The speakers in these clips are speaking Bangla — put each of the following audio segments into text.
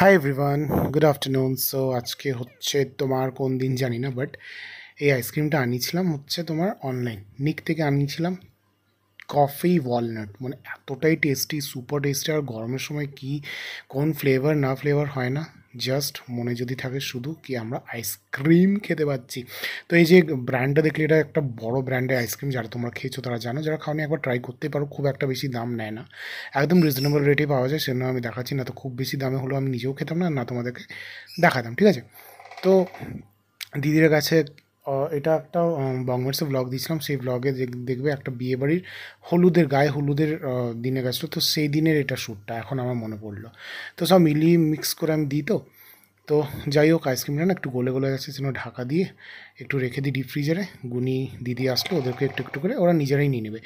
high everyone good afternoon so আজকে হচ্ছে তোমার কোন দিন জানি না বাট এই আইসক্রিমটা আনিয়েছিলাম হচ্ছে তোমার অনলাইন নিক থেকে আনিয়েছিলাম কফি ওয়ালনাট মানে এতটাই টেস্টি সুপার টেস্টি আর গরমের সময় কি কোন ফ্লেভার না ফ্লেভার হয় না জাস্ট মনে যদি থাকে শুধু কি আমরা আইসক্রিম খেতে পাচ্ছি তো এই যে ব্র্যান্ডটা দেখলে এটা একটা বড় ব্র্যান্ডের আইসক্রিম যারা তোমরা খেয়েছো তারা জানো যারা খাওনি একবার ট্রাই করতে পারো খুব একটা বেশি দাম নেয় না একদম রিজনেবল রেটে পাওয়া যায় সেজন্য আমি দেখাচ্ছি না তো খুব বেশি দামে হলেও আমি নিজেও খেতাম না না তোমাদেরকে দেখাতাম ঠিক আছে তো দিদির কাছে এটা একটা বংমার্সে ব্লগ দিয়েছিলাম সেই ব্লগে দেখবে একটা বিয়েবাড়ির হলুদের গায়ে হলুদের দিনে গেছিলো তো সেই দিনের এটা শ্যুটটা এখন আমার মনে পড়লো তো সব মিলিয়ে মিক্স করে আমি দিই তো তো যাই হোক আইসক্রিমটা না একটু গলে গলে যাচ্ছে সেজন্য ঢাকা দিয়ে একটু রেখে দিই ডিপ ফ্রিজারে গুনি দিদি আসলো ওদেরকে একটু একটু করে ওরা নিজেরাই নিয়ে নেবে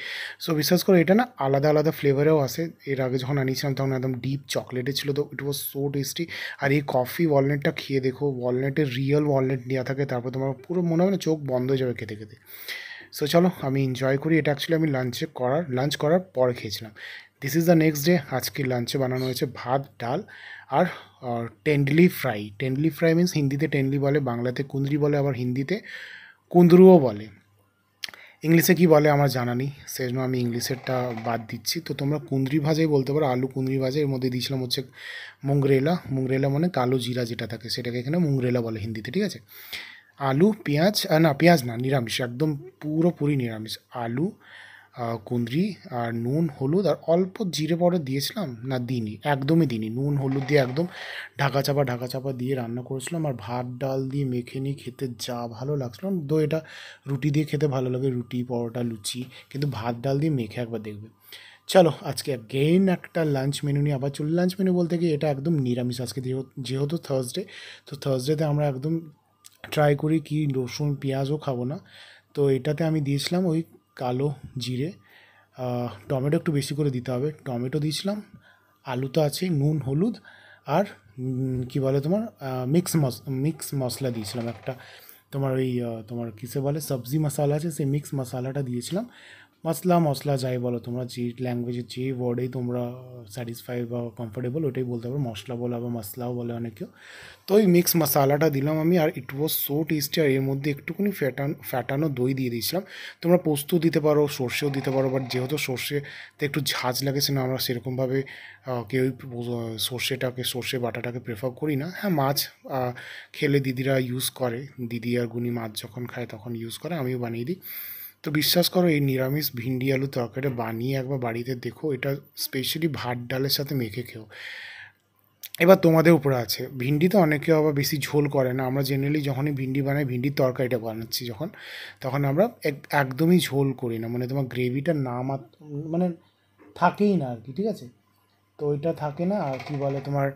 সো বিশ্বাস করে এটা না আলাদা আলাদা ফ্লেভারেও আসে এর আগে যখন আনিয়েছিলাম তখন একদম ডিপ চকলেটে ছিল তো ইট ওয়াজ সো টেস্টি আর এই কফি ওয়ালনেটটা খেয়ে দেখো ওয়ালনেটের রিয়েল ওয়ালনেট নেওয়া থাকে তারপর তোমার পুরো মনে হয় না চোখ বন্ধ হয়ে যাবে খেতে খেতে সো চলো আমি এনজয় করি এটা অ্যাকচুয়ালি আমি লাঞ্চে করার লাঞ্চ করার পর খেয়েছিলাম this is the next day আজকে লাঞ্চে বানানো হয়েছে ভাত ডাল আর tendli fry tendli fry means হিন্দিতে টেন্ডলি বলে বাংলাতে কুন্দরি বলে আবার হিন্দিতে কুন্দরুও বলে ইংলিশে কি বলে আমার জানা নেই সেই জন্য আমি ইংলিশেরটা বাদ দিচ্ছি তো তোমরা কুন্দরি ভাজাই বলতে পারো আলু কুন্দরি ভাজা এর মধ্যে দিয়েছিলাম হচ্ছে মুংরেলা মুংরেলা মানে কালো জিরা যেটা থাকে সেটাকে এখানে মুংরেলা বলে হিন্দিতে ঠিক আছে আলু পেঁয়াজ না পেঁয়াজ না নিরামিষ একদম পুরোপুরি নিরামিষ আলু কুঁদরি আর নুন হলুদ আর অল্প জিরে পাউডার দিয়েছিলাম না দিনই একদমই দিনই নুন হলুদ দিয়ে একদম ঢাকা চাপা ঢাকা চাপা দিয়ে রান্না করেছিলাম আর ভাত ডাল দিয়ে মেখে নিয়ে খেতে যা ভালো লাগছিল দো এটা রুটি দিয়ে খেতে ভালো লাগে রুটি পরোটা লুচি কিন্তু ভাত ডাল দিয়ে মেখে একবার দেখবে চলো আজকে অ্যাগেন একটা লাঞ্চ মেনু নিয়ে আবার চলি লাঞ্চ মেনু বলতে গিয়ে এটা একদম নিরামিষ আজকে যেহেতু থার্সডে তো থার্সডেতে আমরা একদম ট্রাই করি কি রসুন পেঁয়াজও খাবো না তো এটাতে আমি দিয়েছিলাম ওই কালো জিরে টমেটো একটু বেশি করে দিতে হবে টমেটো দিয়েছিলাম আলু তো আছে নুন হলুদ আর কি বলে তোমার মিক্স মস মিক্স মশলা দিয়েছিলাম একটা তোমার ওই তোমার কিসে বলে সবজি মশালা আছে সেই মিক্স মশালাটা দিয়েছিলাম মশলা মশলা যাই বলো তোমরা যে ল্যাঙ্গুয়েজের যে ওয়ার্ডেই তোমরা স্যাটিসফাই বা কমফোর্টেবল ওটাই বলতে পারো মশলা বলো বা মশলাও বলে অনেকেও তো ওই মিক্স মশালাটা দিলাম আমি আর ইট ওয়াজ সো টেস্টি আর এর মধ্যে একটুখানি ফ্যাটান ফ্যাটানো দই দিয়ে দিয়েছিলাম তোমরা পোস্ত দিতে পারো সর্ষেও দিতে পারো বাট যেহেতু সর্ষেতে একটু ঝাঁজ লাগে সেটা আমরা সেরকমভাবে কেউই সর্ষেটাকে সর্ষে বাটাটাকে প্রেফার করি না হ্যাঁ মাছ খেলে দিদিরা ইউজ করে দিদি আর গুনি মাছ যখন খায় তখন ইউজ করে আমিও বানিয়ে দিই তো বিশ্বাস করো এই নিরামিষ ভিন্ডি আলু তরকারিটা বানিয়ে একবার বাড়িতে দেখো এটা স্পেশালি ভাত ডালের সাথে মেখে খেও এবার তোমাদের উপরে আছে ভিন্ডি তো অনেকে আবার বেশি ঝোল করে না আমরা জেনারেলি যখনই ভিন্ডি বানাই ভিন্ডির তরকারিটা বানাচ্ছি যখন তখন আমরা একদমই ঝোল করি না মানে তোমার গ্রেভিটা না মানে থাকেই না আর কি ঠিক আছে তো ওইটা থাকে না আর কী বলে তোমার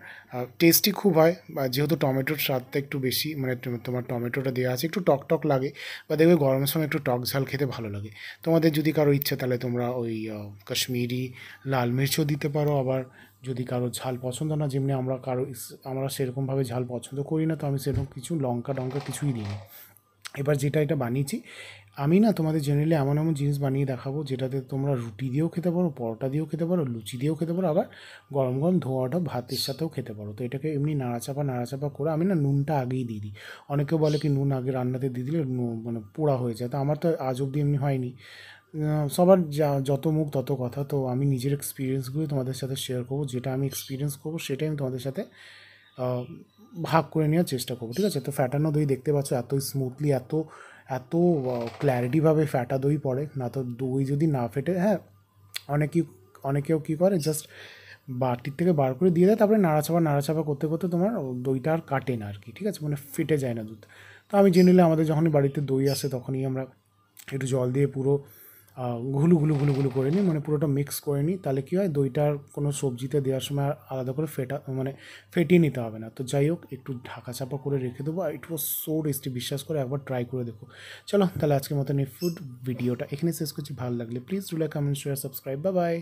টেস্টি খুব হয় বা যেহেতু টমেটোর স্বাদটা একটু বেশি মানে তোমার টমেটোটা দেওয়া আছে একটু টক টক লাগে বা দেখবে গরমের সময় একটু টক ঝাল খেতে ভালো লাগে তোমাদের যদি কারো ইচ্ছে তাহলে তোমরা ওই কাশ্মীরি লাল মির্চও দিতে পারো আবার যদি কারো ঝাল পছন্দ না যেমনি আমরা কারো আমরা সেরকমভাবে ঝাল পছন্দ করি না তো আমি সেরকম কিছু লঙ্কা টঙ্কা কিছুই দিই না এবার যেটা এটা বানিয়েছি আমি না তোমাদের জেনারেলি এমন এমন জিনিস বানিয়ে দেখাবো যেটাতে তোমরা রুটি দিয়েও খেতে পারো পরোটা দিয়েও খেতে পারো লুচি দিয়েও খেতে পারো আবার গরম গরম ধোয়াটা ভাতের সাথেও খেতে পারো তো এটাকে এমনি নাড়াচাপা নাড়াচাপা করে আমি না নুনটা আগেই দিয়ে দিই অনেকে বলে কি নুন আগে রান্নাতে দিয়ে দিলে মানে পোড়া হয়ে যায় তো আমার তো আজ অব্দি এমনি হয়নি সবার যা যত মুখ তত কথা তো আমি নিজের এক্সপিরিয়েন্সগুলো তোমাদের সাথে শেয়ার করবো যেটা আমি এক্সপিরিয়েন্স করবো সেটাই আমি তোমাদের সাথে ভাগ করে নেওয়ার চেষ্টা করবো ঠিক আছে তো ফ্যাটানো দই দেখতে পাচ্ছ এত স্মুথলি এত এত ক্ল্যারিটিভাবে ফ্যাটা দই পড়ে না তো দই যদি না ফেটে হ্যাঁ অনেকেই অনেকেও কী করে জাস্ট বাটির থেকে বার করে দিয়ে দেয় তারপরে নাড়াচাপা নাড়াচাপা করতে করতে তোমার দইটা আর কাটে না আর কি ঠিক আছে মানে ফেটে যায় না দুধ তো আমি জেনে নিলে আমাদের যখনই বাড়িতে দই আসে তখনই আমরা একটু জল দিয়ে পুরো ঘুলু ঘুলু ঘুলু ঘুলু করে নিই মানে পুরোটা মিক্স করে নিই তাহলে কী হয় দইটার কোনো সবজিতে দেওয়ার সময় আলাদা করে ফেটা মানে ফেটিয়ে নিতে হবে না তো যাই হোক একটু ঢাকা চাপা করে রেখে দেবো আর ইট ওয়াজ সো টেস্টি বিশ্বাস করে একবার ট্রাই করে দেখো চলো তাহলে আজকের মতন এই ফুড ভিডিওটা এখানে শেষ করছি ভালো লাগলে please do like comment share subscribe বা বাই